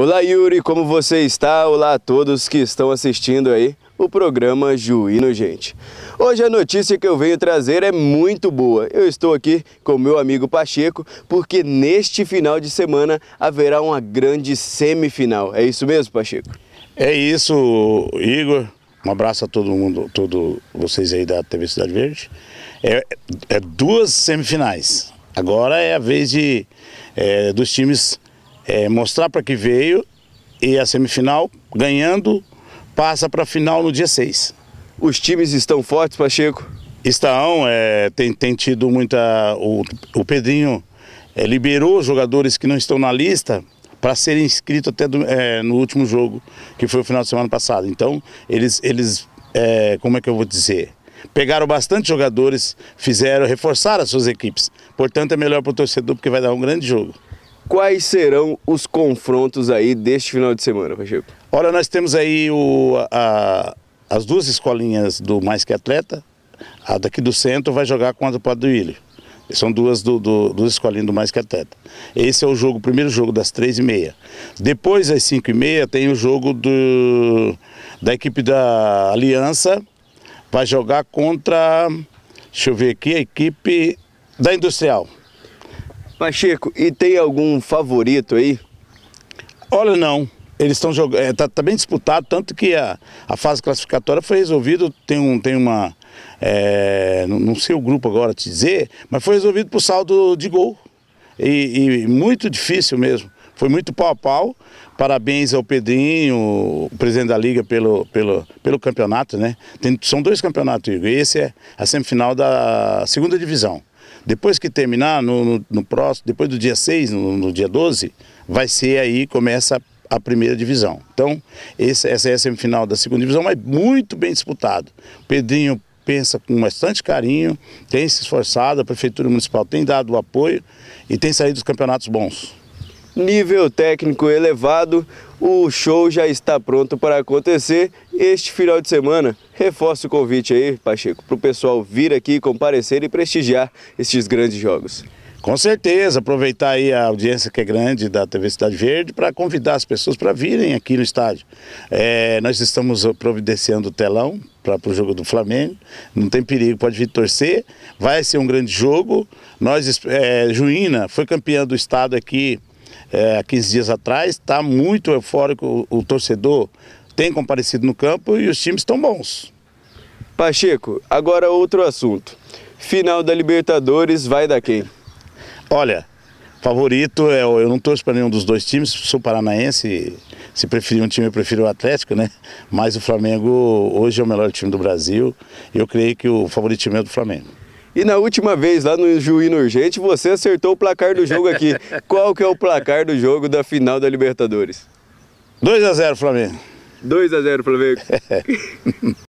Olá Yuri, como você está? Olá a todos que estão assistindo aí o programa Juíno Gente. Hoje a notícia que eu venho trazer é muito boa. Eu estou aqui com meu amigo Pacheco porque neste final de semana haverá uma grande semifinal. É isso mesmo, Pacheco? É isso, Igor. Um abraço a todo mundo, todos vocês aí da TV Cidade Verde. É, é duas semifinais. Agora é a vez de, é, dos times é, mostrar para que veio e a semifinal, ganhando, passa para a final no dia 6. Os times estão fortes, Pacheco? Estão, é, tem, tem tido muita. O, o Pedrinho é, liberou jogadores que não estão na lista para serem inscritos até do, é, no último jogo, que foi o final de semana passado. Então, eles, eles é, como é que eu vou dizer? Pegaram bastante jogadores, fizeram, reforçaram as suas equipes. Portanto, é melhor para o torcedor, porque vai dar um grande jogo quais serão os confrontos aí deste final de semana, Pacheco? Olha, nós temos aí o, a, as duas escolinhas do Mais Que Atleta, a daqui do centro vai jogar contra o Padre do Ilho. São duas do, do, duas escolinhas do Mais Que Atleta. Esse é o jogo, o primeiro jogo das três e meia. Depois, às cinco e meia, tem o jogo do, da equipe da Aliança, vai jogar contra, deixa eu ver aqui, a equipe da Industrial. Mas Chico, e tem algum favorito aí? Olha, não. Eles estão jogando. É, tá, tá, bem disputado, tanto que a, a fase classificatória foi resolvida. Tem, um, tem uma. É, não, não sei o grupo agora te dizer, mas foi resolvido por saldo de gol. e, e muito difícil mesmo. Foi muito pau a pau. Parabéns ao Pedrinho, o presidente da Liga, pelo, pelo, pelo campeonato, né? Tem, são dois campeonatos, Igor. Esse é a semifinal da segunda divisão. Depois que terminar, no, no, no próximo, depois do dia 6, no, no, dia 12, vai ser aí, começa a primeira divisão. Então, esse, essa é a semifinal da segunda divisão, mas muito bem disputado. O Pedrinho pensa com bastante carinho, tem se esforçado, a Prefeitura Municipal tem dado o apoio e tem saído dos campeonatos bons nível técnico elevado, o show já está pronto para acontecer este final de semana. Reforça o convite aí, Pacheco, para o pessoal vir aqui, comparecer e prestigiar estes grandes jogos. Com certeza, aproveitar aí a audiência que é grande da TV Cidade Verde para convidar as pessoas para virem aqui no estádio. É, nós estamos providenciando o telão para o jogo do Flamengo, não tem perigo, pode vir torcer, vai ser um grande jogo. Nós, é, Juína foi campeã do estado aqui é, 15 dias atrás, está muito eufórico o, o torcedor, tem comparecido no campo e os times estão bons. Pacheco, agora outro assunto. Final da Libertadores vai da quem? Olha, favorito, é, eu não torço para nenhum dos dois times, sou paranaense, se preferir um time eu prefiro o Atlético, né? Mas o Flamengo hoje é o melhor time do Brasil, eu creio que o favoritismo é do Flamengo. E na última vez, lá no Juíno Urgente, você acertou o placar do jogo aqui. Qual que é o placar do jogo da final da Libertadores? 2 x 0 Flamengo. 2 x 0 Flamengo.